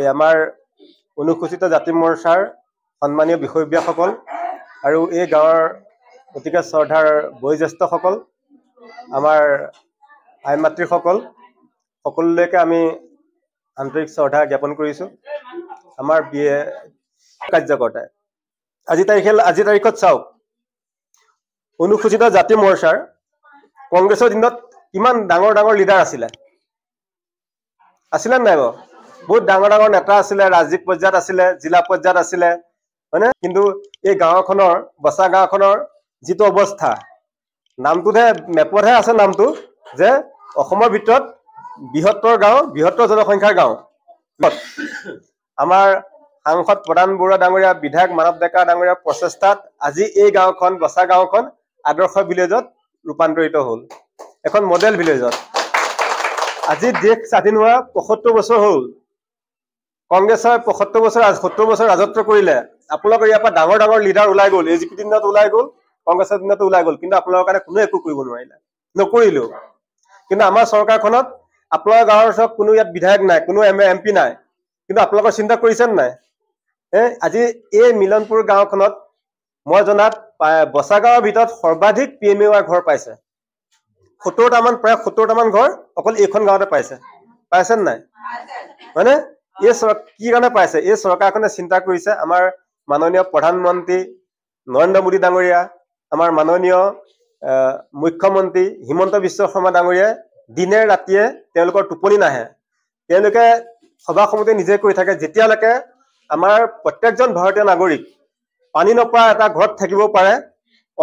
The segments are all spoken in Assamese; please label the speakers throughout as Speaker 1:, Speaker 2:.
Speaker 1: এই আমাৰ অনুসূচিত জাতি মৰ্চাৰ সন্মানীয় বিষয়বীয়াসকল আৰু এই গাঁৱৰ গতিকে শ্ৰদ্ধাৰ বয়োজ্যেষ্ঠসকল আমাৰ আই মাতৃসকল সকলোলৈকে আমি আন্তৰিক শ্ৰদ্ধা জ্ঞাপন কৰিছোঁ আমাৰ বি এ কাৰ্যকৰ্তাই আজি তাৰিখে আজি তাৰিখত চাওক অনুসূচিত জাতি মৰ্চাৰ কংগ্ৰেছৰ দিনত ইমান ডাঙৰ ডাঙৰ লিডাৰ আছিলে আছিলে নাই বাৰু বহুত ডাঙৰ ডাঙৰ নেতা আছিলে ৰাজ্যিক পৰ্যায়ত আছিলে জিলা পৰ্যায়ত আছিলে হয়নে কিন্তু এই গাঁওখনৰ বচা গাঁওখনৰ যিটো অৱস্থা নামটোতহে মেপতহে আছে নামটো যে অসমৰ ভিতৰত বৃহত্তৰ গাঁও বৃহত্তৰ জনসংখ্যাৰ গাঁও আমাৰ সাংসদ প্ৰধান বৰুৱা ডাঙৰীয়া বিধায়ক মানৱ ডেকা ডাঙৰীয়া প্ৰচেষ্টাত আজি এই গাঁওখন বচা গাঁওখন আদৰ্শ ভিলেজত ৰূপান্তৰিত হ'ল এখন মডেল ভিলেজত আজি দেশ স্বাধীন হোৱা পঁয়সত্তৰ বছৰ হ'ল কংগ্ৰেছৰ পঁয়সত্তৰ বছৰ সত্তৰ বছৰ ৰাজত্ব কৰিলে আপোনালোকৰ ইয়াৰ পৰা ডাঙৰ ডাঙৰ লিডাৰ ওলাই গ'ল এ জি পিৰ দিনত ওলাই গ'ল কংগ্ৰেছৰ দিনতো ওলাই গ'ল কিন্তু আপোনালোকৰ কাৰণে কোনো একো কৰিব নোৱাৰিলে নকৰিলেও কিন্তু আমাৰ চৰকাৰখনত আপোনালোকৰ গাঁৱৰ ওচৰত কোনো ইয়াত বিধায়ক নাই কোনো এম এম পি নাই কিন্তু আপোনালোকৰ চিন্তা কৰিছে নাই আজি এই মিলনপুৰ গাঁওখনত মই জনাত বচা গাঁৱৰ ভিতৰত সৰ্বাধিক পি এম এ আৰ ঘৰ পাইছে সত্তৰটামান প্ৰায় সত্তৰটামান ঘৰ অকল এইখন গাঁৱতে পাইছে পাইছেনে নাই হয়নে এই কি কাৰণে পাইছে এই চৰকাৰখনে চিন্তা কৰিছে আমাৰ মাননীয় প্ৰধানমন্ত্ৰী নৰেন্দ্ৰ মোদী ডাঙৰীয়া আমাৰ মাননীয় মুখ্যমন্ত্ৰী হিমন্ত বিশ্ব শৰ্মা ডাঙৰীয়াই দিনে ৰাতিয়ে তেওঁলোকৰ টোপনি নাহে তেওঁলোকে সভা সমিতি নিজে কৰি থাকে যেতিয়ালৈকে আমাৰ প্ৰত্যেকজন ভাৰতীয় নাগৰিক পানী নপৰা এটা ঘৰত থাকিব পাৰে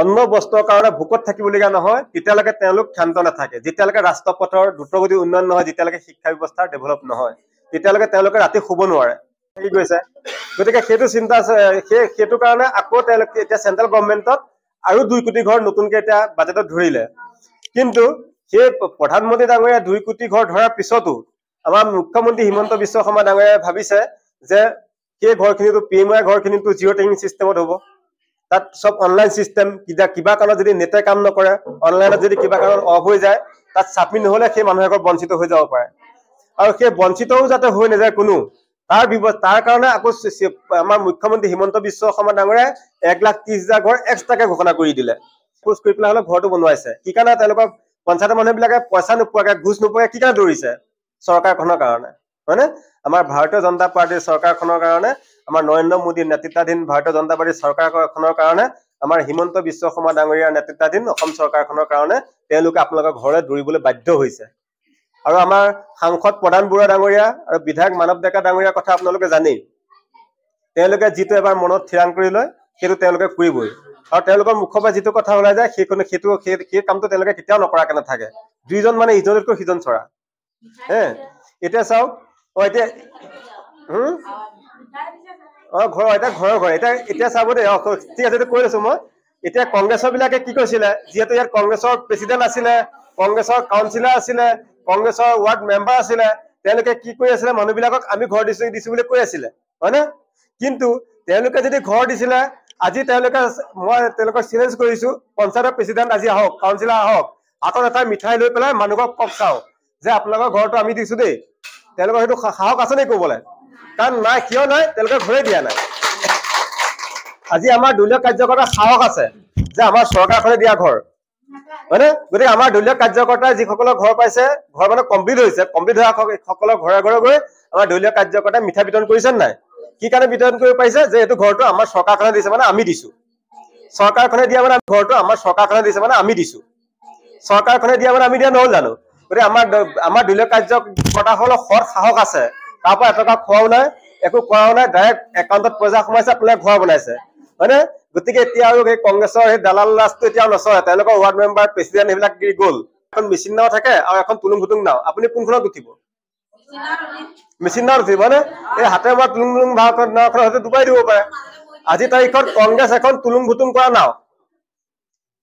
Speaker 1: অন্য বস্তুৰ কাৰণে ভোকত থাকিবলগীয়া নহয় তেতিয়ালৈকে তেওঁলোক ক্ষান্ত নাথাকে যেতিয়ালৈকে ৰাষ্ট্ৰপথৰ দ্ৰুতগতি উন্নয়ন নহয় যেতিয়ালৈকে শিক্ষা ব্যৱস্থা ডেভেলপ নহয় তেতিয়ালৈকে তেওঁলোকে ৰাতি শুব নোৱাৰে কি গৈছে গতিকে সেইটো চিন্তা আছে সেইটো কাৰণে আকৌ তেওঁলোকে এতিয়া চেণ্ট্ৰেল গভৰ্ণমেণ্টত আৰু দুই কোটি ঘৰ নতুনকে এতিয়া বাজেটত ধৰিলে কিন্তু সেই প্ৰধানমন্ত্ৰী ডাঙৰীয়া দুই কোটি ঘৰ ধৰাৰ পিছতো আমাৰ মুখ্যমন্ত্ৰী হিমন্ত বিশ্ব শৰ্মা ডাঙৰীয়াই ভাবিছে যে সেই ঘৰখিনিতো পি এম আই ঘৰখিনিতো জিঅ' টেকিং চিষ্টেমত হ'ব তাত চব অনলাইন চিষ্টেম কিবা কিবা কাৰণত যদি নেটে কাম নকৰে অনলাইনত যদি কিবা কাৰণত অফ হৈ যায় তাত চাপি নহ'লে সেই মানুহে আকৌ বঞ্চিত হৈ যাব পাৰে আৰু সেই বঞ্চিতও যাতে হৈ নাযায় কোনো তাৰ ব্যৱস্থা তাৰ কাৰণে আকৌ আমাৰ মুখ্যমন্ত্ৰী হিমন্ত বিশ্ব শৰ্মা ডাঙৰে এক লাখ ত্ৰিশ হাজাৰ ঘৰ এক্সট্ৰাকে ঘোষণা কৰি দিলে খোজ কৰি পেলাই হলে ঘৰটো বনোৱাইছে কি কাৰণে তেওঁলোকৰ পঞ্চায়তৰ মানুহবিলাকে পইচা নোপোৱাকে ঘোচ নোপোৱাকে কি কাৰণে দৌৰিছে চৰকাৰখনৰ কাৰণে হয়নে আমাৰ ভাৰতীয় জনতা পাৰ্টীৰ চৰকাৰখনৰ কাৰণে আমাৰ নৰেন্দ্ৰ মোদীৰ নেতৃত্বাধীন ভাৰতীয় জনতা পাৰ্টীৰ চৰকাৰখনৰ কাৰণে আমাৰ হিমন্ত বিশ্ব শৰ্মা ডাঙৰীয়াৰ নেতৃত্বাধীন অসম চৰকাৰখনৰ কাৰণে তেওঁলোকে আপোনালোকৰ ঘৰলৈ দৌৰিবলৈ বাধ্য হৈছে আৰু আমাৰ সাংসদ প্ৰধান বুঢ়া ডাঙৰীয়া আৰু বিধায়ক মানৱ ডেকা ডাঙৰীয়াৰ কথা আপোনালোকে জানেই তেওঁলোকে যিটো এবাৰ মনত থিৰাং কৰি লয় সেইটো তেওঁলোকে কৰিবই আৰু তেওঁলোকৰ মুখৰ পৰা যিটো কথা ওলাই যায় সেইখন সেইটো সেই কামটো তেওঁলোকে কেতিয়াও নকৰাকে নাথাকে দুইজন মানে ইজনতকৈ সিজন চৰা হে এতিয়া চাওক অ এতিয়া হম অ ঘৰ এতিয়া ঘৰৰ ঘৰ এতিয়া এতিয়া চাব দেই অ ঠিক আছে কৈ আছো মই এতিয়া কংগ্ৰেছৰ বিলাকে কি কৈছিলে যিহেতু ইয়াত কংগ্ৰেছৰ প্ৰেচিডেণ্ট আছিলে কংগ্ৰেছৰ কাউঞ্চিলাৰ আছিলে কংগ্ৰেছৰ ৱাৰ্ড মেম্বাৰ আছিলে তেওঁলোকে কি কৰি আছিলে মানুহবিলাকক আমি ঘৰ দিছো দিছো বুলি কৈ আছিলে হয় নে কিন্তু তেওঁলোকে যদি ঘৰ দিছিলে আজি তেওঁলোকে মই তেওঁলোকক চিলেঞ্জ কৰিছো পঞ্চায়তৰ প্ৰেচিডেণ্ট আজি আহক কাউঞ্চিলাৰ আহক হাতত এটা মিঠাই লৈ পেলাই মানুহক কওক চাওঁ যে আপোনালোকৰ ঘৰটো আমি দিছো দেই তেওঁলোকৰ সেইটো সাহস আছে নেকি কবলৈ কাৰণ নাই কিয় নাই তেওঁলোকে ঘৰে দিয়া নাই আজি আমাৰ দলীয় কাৰ্যকৰ্তাৰ সাহস আছে যে আমাৰ চৰকাৰখনে দিয়া ঘৰ মানে গতিকে আমাৰ দলীয় কাৰ্যকৰ্তাই যিসকলৰ ঘৰ পাইছে ঘৰ মানে কমপ্লিট হৈছে কমপ্লিট হোৱা সকলৰ ঘৰে ঘৰে গৈ আমাৰ দলীয় কাৰ্যকৰ্তাই মিঠা বিতৰণ কৰিছে নাই কি কাৰণে বিতৰণ কৰিব পাৰিছে যে এইটো ঘৰটো আমাৰ চৰকাৰখনে দিছে মানে আমি দিছো চৰকাৰখনে দিয়া মানে ঘৰটো আমাৰ চৰকাৰখনে দিছে মানে আমি দিছো চৰকাৰখনে দিয়া মানে আমি দিয়া নহ'ল জানো গতিকে আমাৰ আমাৰ দলীয় কাৰ্যকৰ্তাসকলৰ সৎ সাহস আছে তাৰপৰা এটকা খোৱাও নাই একো খোৱাও নাই ডাইৰেক্ট একাউণ্টত পইচা সোমাইছে আপোনাৰ ঘৰ বনাইছে হয়নে গতিকে এতিয়া আৰু সেই কংগ্ৰেছৰ সেই দালাল ৰাজটো এতিয়া নচলে তেওঁলোকৰ ৱাৰ্ড মেম্বাৰ প্ৰেচিডেণ্ট সেইবিলাক গিৰি গ'ল এখন মিচিং নাও থাকে আৰু এখন তুলুং ভুতুং নাও আপুনি কোনখনত উঠিব মিচিং নাওত উঠিবনে এই হাতে মৰা তুলুং ভুতুং ভাৰত নাওখন হয়তো ডুবাই দিব পাৰে আজি তাৰিখত কংগ্ৰেছ এখন তুলুং ভুতুং কৰা নাও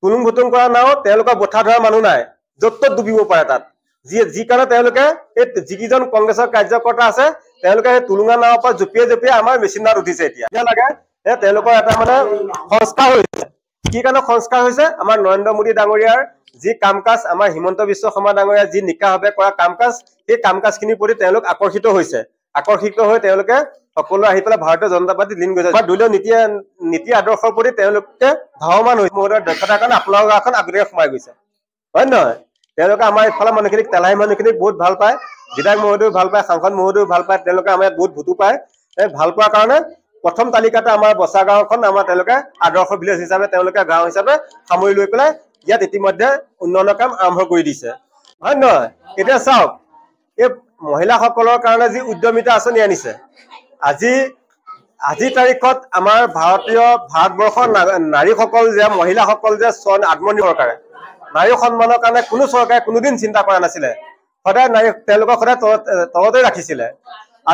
Speaker 1: তুলুং ভুতুং কৰা নাও তেওঁলোকৰ বঠা ধৰা মানুহ নাই য'ত ত'ত ডুবিব পাৰে তাত যি যি কাৰণে তেওঁলোকে এই যিকেইজন কংগ্ৰেছৰ কাৰ্যকৰ্তা আছে তেওঁলোকে সেই তুলুঙা নাৱৰ পৰা জপিয়াই জঁপিয়াই আমাৰ মেচিন নাৱত উঠিছে এতিয়া লাগে যে তেওঁলোকৰ এটা মানে সংস্কাৰ হৈছে কি কাৰণে সংস্কাৰ হৈছে আমাৰ নৰেন্দ্ৰ মোদী ডাঙৰীয়াৰ যি কাম কাজ আমাৰ হিমন্ত বিশ্ব শৰ্মা ডাঙৰীয়াৰ যি নিকাভাৱে কৰা কাম কাজ সেই কাম কাজখিনিৰ প্ৰতি তেওঁলোক আকৰ্ষিত হৈছে আকৰ্ষিত হৈ তেওঁলোকে সকলো আহি পেলাই ভাৰতীয় জনতা পাৰ্টি লীন গৈছে বা দলীয় নীতি নীতি আদৰ্শৰ প্ৰতি তেওঁলোকে ধাৱমান হৈছে মহোদয়ৰ দক্ষতাৰ কাৰণে আপোনালোকৰ গাঁওখন আগতে সোমাই গৈছে হয় নহয় তেওঁলোকে আমাৰ এইফালে মানুহখিনিক তেলাহী মানুহখিনিক বহুত ভাল পায় বিধায়ক মহোদয়ো ভাল পায় সাংসদ মহোদয়ো ভাল পায় তেওঁলোকে আমাৰ ইয়াত বহুত ভোটো পায় ভাল পোৱাৰ কাৰণে প্ৰথম তালিকাতে আমাৰ বচা গাঁওখন আমাৰ তেওঁলোকে আদৰ্শ ভিলেজ হিচাপে তেওঁলোকে গাঁও হিচাপে সামৰি লৈ পেলাই ইয়াত ইতিমধ্যে উন্নয়নৰ কাম আৰম্ভ কৰি দিছে হয় নহয় এতিয়া চাওক এই মহিলাসকলৰ কাৰণে যি উদ্যমিতা আঁচনি আনিছে আজি আজি তাৰিখত আমাৰ ভাৰতীয় ভাৰতবৰ্ষৰ নাৰীসকল যে মহিলাসকল যে স্ব আত্মনিৰ্ভৰ নাৰী সন্মানৰ কাৰণে কোনো চৰকাৰে কোনোদিন চিন্তা কৰা নাছিলে সদায় নাৰী তেওঁলোকক সদায় তলতে ৰাখিছিলে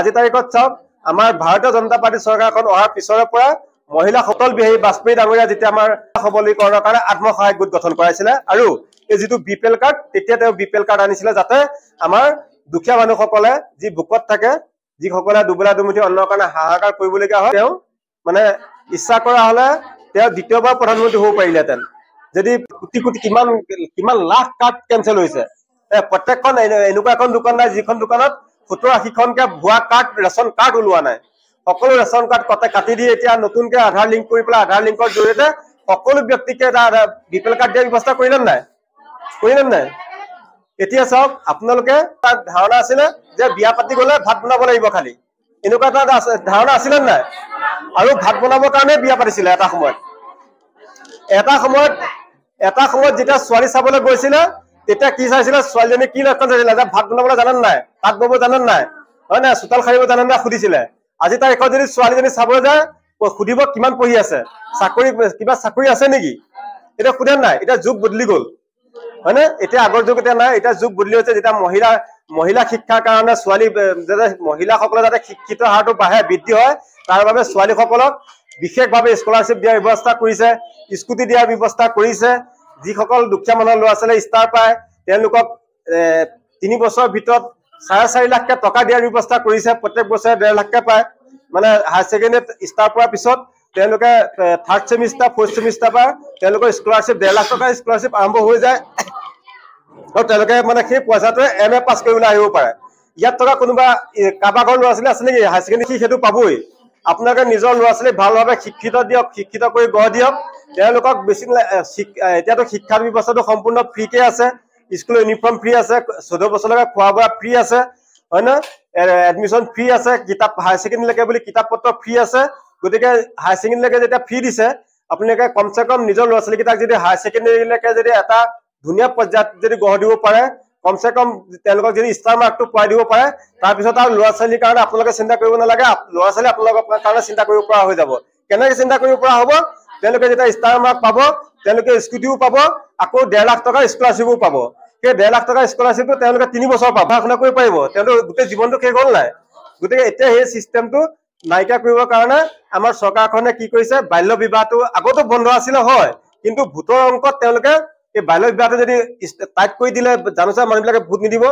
Speaker 1: আজি তাৰিখত চাওক আমাৰ ভাৰতীয় জনতা পাৰ্টি চৰকাৰখন অহাৰ পিছৰে পৰা মহিলা সতল বিহাৰী বাজপেয়ী ডাঙৰীয়া যেতিয়া আমাৰ সবলীকৰণৰ কাৰণে আত্মসহায়ক গোট গঠন কৰাইছিলে আৰু এই যিটো বি পি এল কাৰ্ড তেতিয়া তেওঁ বি পি এল কাৰ্ড আনিছিলে যাতে আমাৰ দুখীয়া মানুহসকলে যি বুকত থাকে যিসকলে দুবেলা দুমুঠি অন্নৰ কাৰণে হাহাকাৰ কৰিবলগীয়া হয় তেওঁ মানে ইচ্ছা কৰা হলে তেওঁ দ্বিতীয়বাৰ প্ৰধানমন্ত্ৰী হ'ব পাৰিলেহেঁতেন যদি কোটি কোটি কিমান কিমান লাখ কাৰ্ড কেঞ্চেল হৈছে প্ৰত্যেকখন এনেকুৱা এখন দোকান নাই যিখন দোকানত সোতৰ আশীখনকে ভুৱা কাৰ্ড ৰেচন কাৰ্ড ওলোৱা নাই সকলো ৰেচন কাৰ্ড কটে কাটি দি এতিয়া নতুনকে আধাৰ লিংক কৰি পেলাই আধাৰ লিংকৰ জৰিয়তে সকলো ব্যক্তিকে এটা বি পি এল কাৰ্ড দিয়াৰ ব্যৱস্থা কৰিলে নে নাই কৰিলে নে নাই এতিয়া চাওক আপোনালোকে তাৰ ধাৰণা আছিলে যে বিয়া পাতি গলে ভাত বনাব লাগিব খালি এনেকুৱা এটা ধাৰণা আছিলে নে নাই আৰু ভাত বনাবৰ কাৰণে বিয়া পাতিছিলে এটা সময়ত এটা সময়ত এটা সময়ত যেতিয়া ছোৱালী চাবলৈ গৈছিলে তেতিয়া কি চাইছিলে ছোৱালীজনী কি লক্ষণ চাইছিলে যে ভাত বনাবলৈ জানান নাই তাঁত বব জানান নাই হয় নাই চোতাল সাৰিব জানান নাই সুধিছিলে আজি তাৰ এখন যদি ছোৱালীজনী চাবলৈ যায় সুধিব কিমান পঢ়ি আছে চাকৰি কিবা চাকৰি আছে নেকি এতিয়া সুধে নাই এতিয়া যুগ বদলি গল হয়নে এতিয়া আগৰ যুগ এতিয়া নাই এতিয়া যুগ বদলি হৈছে যেতিয়া মহিলা মহিলা শিক্ষাৰ কাৰণে ছোৱালী যাতে মহিলাসকলৰ যাতে শিক্ষিত হাৰটো বাঢ়ে বৃদ্ধি হয় তাৰ বাবে ছোৱালীসকলক বিশেষভাৱে স্কলাৰশ্বিপ দিয়াৰ ব্যৱস্থা কৰিছে স্কুটি দিয়াৰ ব্যৱস্থা কৰিছে যিসকল দুখীয়া মানুহৰ ল'ৰা ছোৱালীয়ে ষ্টাৰ পায় তেওঁলোকক তিনি বছৰৰ ভিতৰত চাৰে চাৰি লাখকে টকা দিয়াৰ ব্যৱস্থা কৰিছে প্ৰত্যেক বছৰে ডেৰ লাখকে পায় মানে হায়াৰ ছেকেণ্ডেৰীত ষ্টাৰ পোৱাৰ পিছত তেওঁলোকে থাৰ্ড ছেমিষ্টাৰ ফৰ্থ ছেমিষ্টাৰ পৰা তেওঁলোকৰ স্কলাৰশ্বিপ ডেৰ লাখ টকাৰ স্কলাৰশ্বিপ আৰম্ভ হৈ যায় আৰু তেওঁলোকে মানে সেই পইচাটোৱে এম এ পাছ কৰিবলৈ আহিব পাৰে ইয়াত থকা কোনোবা কাৰোবাৰ ঘৰৰ ল'ৰা ছোৱালী আছে নেকি হায়াৰ ছেকেণ্ডেৰী সি সেইটো পাবই আপোনালোকে নিজৰ ল'ৰা ছোৱালীক ভালভাৱে শিক্ষিত দিয়ক শিক্ষিত কৰি গঢ় দিয়ক তেওঁলোকক বেছি এতিয়াতো শিক্ষা ব্যৱস্থাটো সম্পূৰ্ণ ফ্ৰীকে আছে স্কুলৰ ইউনিফৰ্ম ফ্ৰী আছে চৈধ্য বছৰলৈকে খোৱা বোৱা ফ্ৰী আছে হয়নে এডমিশ্যন ফ্ৰী আছে কিতাপ হায়াৰ ছেকেণ্ডেৰীলৈকে বুলি কিতাপ পত্ৰ ফ্ৰী আছে গতিকে হায়াৰ ছেকেণ্ডেৰীলৈকে যেতিয়া ফ্ৰী দিছে আপোনালোকে কমচে কম নিজৰ ল'ৰা ছোৱালীকেইটাক যদি হায়াৰ ছেকেণ্ডেৰীলৈকে যদি এটা ধুনীয়া পৰ্যায়ত যদি গঢ় দিব পাৰে কমচে কম তেওঁলোকক যদি ষ্টাৰ মাৰ্কটো পোৱাই দিব পাৰে তাৰপিছত আৰু ল'ৰা ছোৱালীৰ কাৰণে আপোনালোকে চিন্তা কৰিব নালাগে ল'ৰা ছোৱালী আপোনালোকৰ কাৰণে চিন্তা কৰিব পৰা হৈ যাব কেনেকে চিন্তা কৰিব পৰা হ'ব তেওঁলোকে যেতিয়া ষ্টাৰ মাৰ্ক পাব তেওঁলোকে স্কুটিও পাব আকৌ ডেৰ লাখ টকাৰ স্কলাৰশ্বিপো পাব সেই ডেৰ লাখ টকাৰ স্কলাৰশ্বিপটো তেওঁলোকে তিনি বছৰ পঢ়া শুনা কৰিব পাৰিব তেওঁলোকে গোটেই জীৱনটো শেষ হ'ল নাই গতিকে এতিয়া সেই ছিষ্টেমটো নাইকিয়া কৰিবৰ কাৰণে আমাৰ চৰকাৰখনে কি কৰিছে বাল্য বিবাহটো আগতো বন্ধ আছিলে হয় কিন্তু ভোটৰ অংকত তেওঁলোকে এই বাল্য বিবাহটো যদি টাইট কৰি দিলে জানোচা মানুহবিলাকে ভোট নিদিব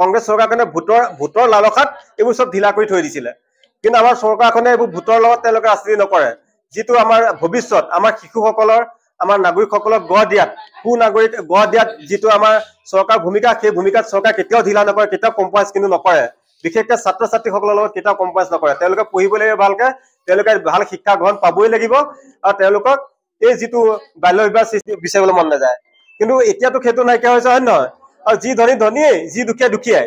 Speaker 1: কংগ্ৰেছ চৰকাৰখনে ভোটৰ ভোটৰ লালসাত এইবোৰ চব ঢিলা কৰি থৈ দিছিলে কিন্তু আমাৰ চৰকাৰখনে এইবোৰ ভোটৰ লগত তেওঁলোকে ৰাজনীতি নকৰে যিটো আমাৰ ভৱিষ্যত আমাৰ শিশুসকলৰ আমাৰ নাগৰিকসকলক গঢ় দিয়াত সু নাগৰিক গঢ় দিয়াত যিটো আমাৰ চৰকাৰৰ ভূমিকা সেই ভূমিকাত চৰকাৰে কেতিয়াও ঢিলা নকৰে কেতিয়াও কম্প্ৰমাইজ কিন্তু নকৰে বিশেষকৈ ছাত্ৰ ছাত্ৰীসকলৰ লগত কেতিয়াও কম্প্ৰমাইজ নকৰে তেওঁলোকে পঢ়িব লাগিব ভালকৈ তেওঁলোকে ভাল শিক্ষা গ্ৰহণ পাবই লাগিব আৰু তেওঁলোকক এই যিটো বাল্য বিবাহ সৃষ্টি বিচাৰিবলৈ মন নাযায় কিন্তু এতিয়াতো সেইটো নাইকিয়া হৈছে হয় নে নহয় আৰু যি ধনী ধনীয়ে যি দুখীয়া দুখীয়াই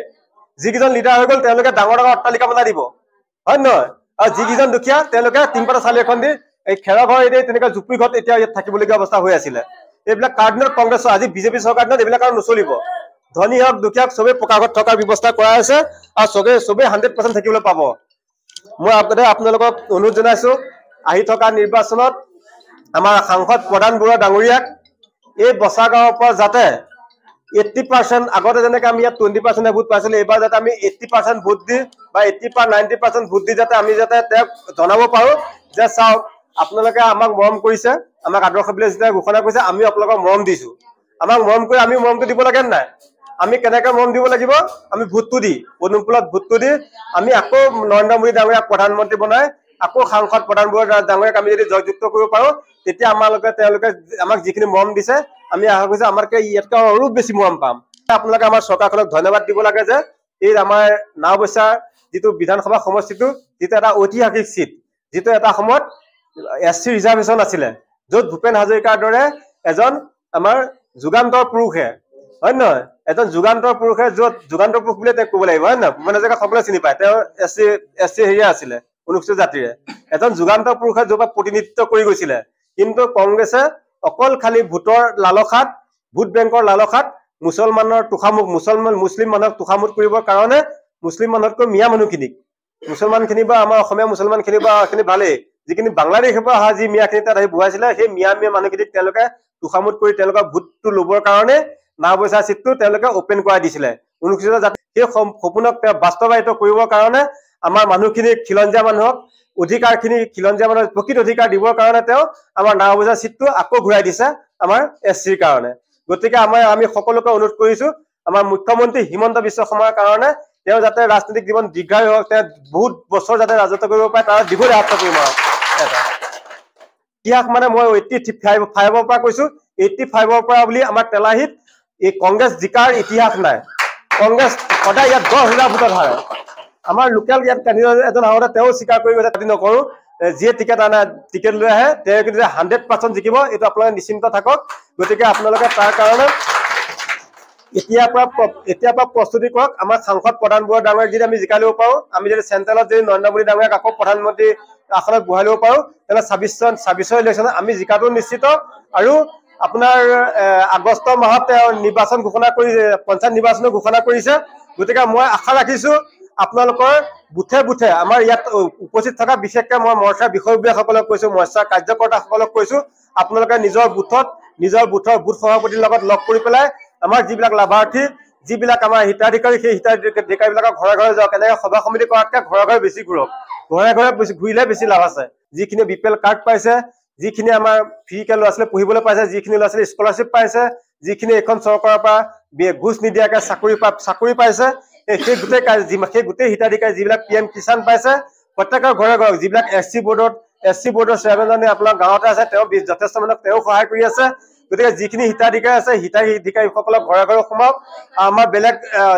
Speaker 1: যিকেইজন লিডাৰ হৈ গ'ল তেওঁলোকে ডাঙৰ ডাঙৰ অট্টালিকা বনাই দিব হয় নে নহয় আৰু যিকেইজন দুখীয়া তেওঁলোকে তিনিপাতা চালি এখন দি এই খেৰাঘৰ এতিয়া তেনেকুৱা জুপুৰি ঘৰত এতিয়া ইয়াত থাকিবলগীয়া অৱস্থা হৈ আছিলে এইবিলাক কাৰ দিনত কংগ্ৰেছৰ আজি বিজেপি চৰকাৰ দিনত এইবিলাক আৰু নচলিব ধনী হওক হওক চবেই পকা ঘৰত থকাৰ ব্যৱস্থা কৰা আছে আৰু চবেই চবেই হাণ্ড্ৰেড পাৰ্চেণ্ট থাকিবলৈ পাব মই আগতে আপোনালোকক অনুৰোধ জনাইছো আহি থকা নিৰ্বাচনত আমাৰ সাংসদ প্ৰধান বৰুৱা ডাঙৰীয়াক এই বচাগাঁৱৰ পৰা যাতে এইটি পাৰ্চেণ্ট আগতে যেনেকে আমি ইয়াত টুৱেণ্টি পাৰ্চেণ্টে ভোট পাইছিলোঁ এইবাৰ যাতে আমি এইটি পাৰ্চেণ্ট ভোট দি বা এইটি পাৰ নাইণ্টি পাৰ্চেণ্ট ভোট দি যাতে আমি যাতে তেওঁক জনাব পাৰোঁ যে চাওক আপোনালোকে আমাক মৰম কৰিছে আমাক আদৰ্শ বিলাক যেতিয়া ঘোষণা কৰিছে আমি আপোনালোকক মৰম দিছো আমাক মৰম কৰি আমি মৰমটো দিব লাগে নাই আমি কেনেকে মৰম দিব লাগিব আমি ভোটটো দি পদুমফুলত ভোটটো দি আমি আকৌ নৰেন্দ্ৰ মোদী ডাঙৰীয়াক প্ৰধানমন্ত্ৰী বনাই আকৌ সাংসদ প্ৰধানবোৰ ডাঙৰীয়াক আমি যদি জয়যুক্ত কৰিব পাৰো তেতিয়া আমালোকে তেওঁলোকে আমাক যিখিনি মৰম দিছে আমি আশা কৰিছো আমাৰ ইয়াতকে অলপ বেছি মৰম পাম আপোনালোকে আমাৰ চৰকাৰখনক ধন্যবাদ দিব লাগে যে এই আমাৰ নাওবৈচাৰ যিটো বিধানসভা সমষ্টিটো যিটো এটা ঐতিহাসিক চিট যিটো এটা সময়ত এছ চি ৰিজাৰ্ভেশ্যন আছিলে য'ত ভূপেন হাজৰিকাৰ দৰে এজন আমাৰ যুগান্তৰ পুৰুষে হয় নহয় এজন যুগান্তৰ পুৰুষে য'ত যুগান্তৰ পুৰুষ বুলি তেওঁক ক'ব লাগিব হয় নহয় মানে হাজৰিকা সকলোৱে চিনি পায় তেওঁ এছ চি এছ চি হেৰিয়া আছিলে অনুসূচিত জাতিৰে এজন যুগান্তৰ পুৰুষে য'ৰ পৰা প্ৰতিনিধিত্ব কৰি গৈছিলে কিন্তু কংগ্ৰেছে অকল খালি ভোটৰ লালসাত ভোট বেংকৰ লালসাত মুছলমানৰ তোষামুখ মুছলমান মুছলিম মানুহক তোষামুখ কৰিবৰ কাৰণে মুছলিম মানুহতকৈ মিয়া মানুহখিনিক মুছলমানখিনি বা আমাৰ অসমীয়া মুছলমানখিনি বা এইখিনি ভালেই যিখিনি বাংলাদেশৰ পৰা অহা যি মিয়াখিনি তাত আহি বহাইছিলে সেই মিয়া মিয়া মানুহখিনিক তেওঁলোকে তোষামোদ কৰি তেওঁলোকৰ ভোটটো লবৰ কাৰণে না পইচা চিটটো তেওঁলোকে অপেন কৰাই দিছিলে অনুসূচিত জাতি সেই সপোনক তেওঁ বাস্তৱায়িত কৰিবৰ কাৰণে আমাৰ মানুহখিনিক খিলঞ্জীয়া মানুহক অধিকাৰখিনি খিলঞ্জীয়া মানুহক প্ৰকৃত অধিকাৰ দিবৰ কাৰণে তেওঁ আমাৰ না পইচা চিটটো আকৌ ঘূৰাই দিছে আমাৰ এছ চিৰ কাৰণে গতিকে আমাৰ আমি সকলোকে অনুৰোধ কৰিছো আমাৰ মুখ্যমন্ত্ৰী হিমন্ত বিশ্ব শৰ্মাৰ কাৰণে তেওঁ যাতে ৰাজনৈতিক জীৱন দীৰ্ঘায়ু হওক তেওঁ বহুত বছৰ যাতে ৰাজত্ব কৰিব পাৰে তাৰ দীঘলীয়া আত্ম কৰিম ইতিহাস মানে মই এইটি ফাইভ ফাইভৰ পৰা কৈছো এইটি ফাইভৰ পৰা বুলি আমাৰ তেলাহিত এই কংগ্ৰেছ জিকাৰ ইতিহাস নাই কংগ্ৰেছ সদায় ইয়াত দহ হাজাৰ ভোটত হাৰে আমাৰ লোকেল ইয়াত কেন্দ্ৰীয় এজন হাৰতে তেওঁ স্বীকাৰ কৰি গৈছে নকৰো যিয়ে টিকেট আনে টিকেট লৈ আহে তেওঁ কিন্তু হাণ্ড্ৰেড পাৰ্চেণ্ট জিকিব এইটো আপোনালোকে নিশ্চিন্ত থাকক গতিকে আপোনালোকে তাৰ কাৰণে এতিয়াৰ পৰা এতিয়াৰ পৰা প্ৰস্তুতি কৰক আমাৰ সাংসদ প্ৰধান বৰুৱা ডাঙৰীয়া যদি আমি জিকাই ল'ব পাৰোঁ আমি যদি চেণ্ট্ৰেলত যদি নৰেন্দ্ৰ মোদী ডাঙৰীয়াক আকৌ প্ৰধানমন্ত্ৰী আসনত বহাই ল'ব পাৰোঁ তেনেহ'লে ছাব্বিছ ছাব্বিছৰ ইলেকশ্যনত আমি জিকাটো নিশ্চিত আৰু আপোনাৰ আগষ্ট মাহত তেওঁ নিৰ্বাচন ঘোষণা কৰি পঞ্চায়ত নিৰ্বাচনো ঘোষণা কৰিছে গতিকে মই আশা ৰাখিছোঁ আপোনালোকৰ বুথে বুথে আমাৰ ইয়াত উপস্থিত থকা বিশেষকৈ মই মৰ্চাৰ বিষয়ববীয়াসকলক কৈছোঁ মৰ্চাৰ কাৰ্যকৰ্তাসকলক কৈছোঁ আপোনালোকে নিজৰ বুথত নিজৰ বুথৰ বুথ সভাপতিৰ লগত লগ কৰি পেলাই আমাৰ যিবিলাক লাভাৰ্থী যিবিলাক আমাৰ হিতাধিকাৰী সেই হিতাধিকাৰীবিলাকক ঘৰে ঘৰে যাওক এনেকৈ সভা সমিতি কৰাতকে ঘৰে ঘৰে বেছি ঘূৰক ঘৰে ঘৰে ঘূৰিলে বেছি লাভ আছে যিখিনি বি পি এল কাৰ্ড পাইছে যিখিনি আমাৰ কে ল'ৰা ছোৱালী পঢ়িবলৈ পাইছে যিখিনি ল'ৰা ছোৱালীয়ে স্কলাৰশ্বিপ পাইছে যিখিনি এইখন চৰকাৰৰ পৰা ঘোচ নিদিয়াকে চাকৰি পা চাকৰি পাইছে সেই গোটেই কাৰ্য সেই গোটেই হিতাধিকাৰী যিবিলাক পি এম কিষাণ পাইছে প্ৰত্যেকৰ ঘৰে ঘৰে যিবিলাক এছ চি বৰ্ডত এছ চি বৰ্ডৰ চেয়াৰমেনজনে আপোনাৰ গাঁৱতে আছে তেওঁ যথেষ্ট মানুহক তেওঁ সহায় কৰি আছে গতিকে যিখিনি হিতাধিকাৰী আছে হিতাধিকাৰীসকলক ঘৰে ঘৰে সোমাওক আমাৰ বেলেগ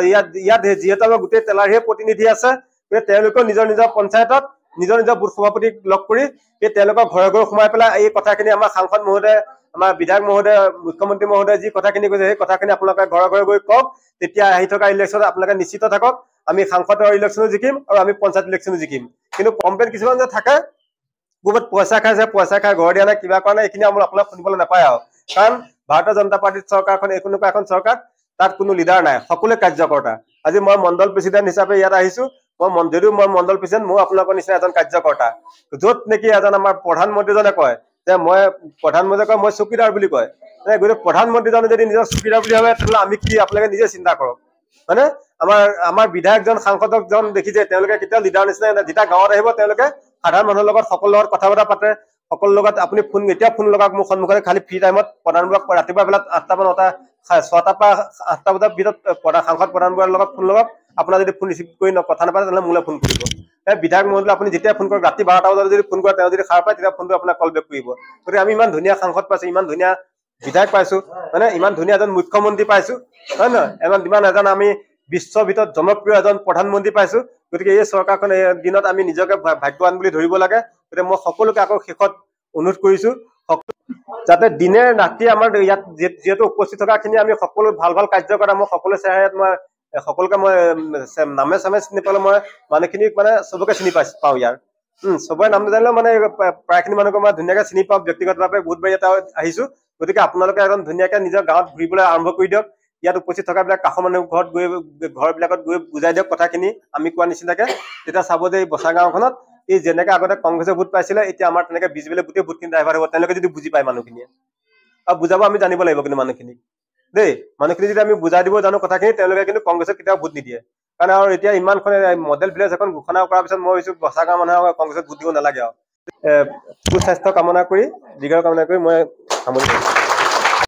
Speaker 1: ইয়াত ইয়াত যিহেতু আমাৰ গোটেই তেলাৰীয়ে প্ৰতিনিধি আছে গতিকে তেওঁলোকেও নিজৰ নিজৰ পঞ্চায়তত নিজৰ নিজৰ বুথ সভাপতিক লগ কৰি এই তেওঁলোকৰ ঘৰে ঘৰে সোমাই পেলাই এই কথাখিনি আমাৰ সাংসদ মহোদয় আমাৰ বিধায়ক মহোদয় মুখ্যমন্ত্ৰী মহোদয় যি কথাখিনি কৈছে সেই কথাখিনি আপোনালোকে ঘৰে ঘৰে গৈ কওক তেতিয়া আহি থকা ইলেকশ্যনত আপোনালোকে নিশ্চিত থাকক আমি সাংসদৰ ইলেকশ্যনো জিকিম আৰু আমি পঞ্চায়ত ইলেকশ্যনো জিকিম কিন্তু কমপ্লেইন কিছুমান যে থাকে ক'ৰবাত পইচা খাইছে পইচা খাই ঘৰ দিয়া নাই কিবা কৰা নাই এইখিনি আমাৰ আপোনাক শুনিবলৈ নাপায় আৰু কারণ ভারতীয় জনতা পার্টির সরকার এখনকা এখন সরকার তার কোনো লিডার নাই সকলে কার্যকর্তা আজি মই মন্ডল প্রেসিডেন্ট হিসাবে ইয়াত আহিছো যদিও মই মন্ডল প্রেসিডেন্ট মই আপনার নিচিনা এজন কার্যকর্তা যত নেকি এজন আমার প্রধানমন্ত্রীজনে কয় যে মই প্রধানমন্ত্রী কয় মই চকিদার বুলি কয় গতিকে প্ৰধানমন্ত্ৰীজনে যদি নিজেৰ চকীদাৰ বুলি ভাবে তাহলে আমি কি আপোনালোকে নিজে চিন্তা কৰক হয়নে আমাৰ আমাৰ বিধায়কজন সাংসদকজন জন দেখি যে লিডাৰ নিচিনা যেতিয়া গাঁৱত যেটা গাঁত আহবেন সাধাৰণ মানুষেৰ সকল কথা বতৰা পাতে সকলো লগত আপুনি ফোন এতিয়া ফোন লগাওক মোৰ সন্মুখতে খালি ফ্ৰী টাইমত প্ৰধানবোৰক ৰাতিপুৱা বেলা আঠটামান নটা ছটাৰ পৰা আঠটা বজাৰ ভিতৰত সাংসদ প্ৰধানবোৰৰ লগত ফোন লগাওক আপোনাৰ যদি ফোন ৰিচিভ কৰি কথা নাপায় তেনেহ'লে মোলৈ ফোন কৰিব বিধায়ক মহোদয় আপুনি যেতিয়া ফোন কৰক ৰাতি বাৰটা বজাত যদি ফোন কৰে তেওঁ যদি সাৰ পায় তেতিয়া ফোনটো আপোনাক কল বেক কৰিব গতিকে আমি ইমান ধুনীয়া সাংসদ পাইছোঁ ইমান ধুনীয়া বিধায়ক পাইছোঁ মানে ইমান ধুনীয়া এজন মুখ্যমন্ত্ৰী পাইছোঁ হয় নহয় ইমান এজন আমি বিশ্বৰ ভিতৰত জনপ্ৰিয় এজন প্ৰধানমন্ত্ৰী পাইছো গতিকে এই চৰকাৰখন এই দিনত আমি নিজকে ভাগ্যৱান বুলি ধৰিব লাগে গতিকে মই সকলোকে আকৌ শেষত অনুৰোধ কৰিছো যাতে দিনে ৰাতি আমাৰ ইয়াত যিহেতু উপস্থিত থকাখিনি আমি সকলো ভাল ভাল কাৰ্য কৰা মই সকলো চেহেৰাত মই সকলোকে মই নামে চামে চিনি পালে মই মানুহখিনিক মানে চবকে চিনি পাইছো পাওঁ ইয়াৰ উম চবৰে নাম নাজানিলেও মানে প্ৰায়খিনি মানুহকে মই ধুনীয়াকে চিনি পাওঁ ব্যক্তিগতভাৱে বহুত বাৰী ইয়াত আহিছো গতিকে আপোনালোকে এজন ধুনীয়াকে নিজৰ গাঁৱত ঘূৰিবলৈ আৰম্ভ কৰি দিয়ক ইয়াত উপস্থিত থকা বিলাক কাষৰ মানুহ ঘৰত গৈ ঘৰ বিলাকত গৈ বুজাই দিয়ক কথাখিনি আমি কোৱা নিচিনাকে তেতিয়া চাব যে এই বচাগাঁওখনত এই যেনেকে আগতে কংগ্ৰেছে ভোট পাইছিলে এতিয়া আমাৰ তেনেকে বিজেপিলে গোটেই ভোটখিনি ড্ৰাইভাৰ হ'ব তেওঁলোকে যদি বুজি পায় মানুহখিনিয়ে আৰু বুজাব আমি জানিব লাগিব কিন্তু মানুহখিনিক দেই মানুহখিনি যদি আমি বুজাই দিব জানো কথাখিনি তেওঁলোকে কিন্তু কংগ্ৰেছক কেতিয়াও ভোট নিদিয়ে কাৰণ আৰু এতিয়া ইমানখন মডেল ভিলেজ এখন ঘোষণা কৰাৰ পিছত মই ভাবিছো গাঁও মানুহে কংগ্ৰেছক ভোট দিব নালাগে আৰু সুস্বাস্থ্য কামনা কৰি দীঘল কামনা কৰি মই সামৰি লৈছো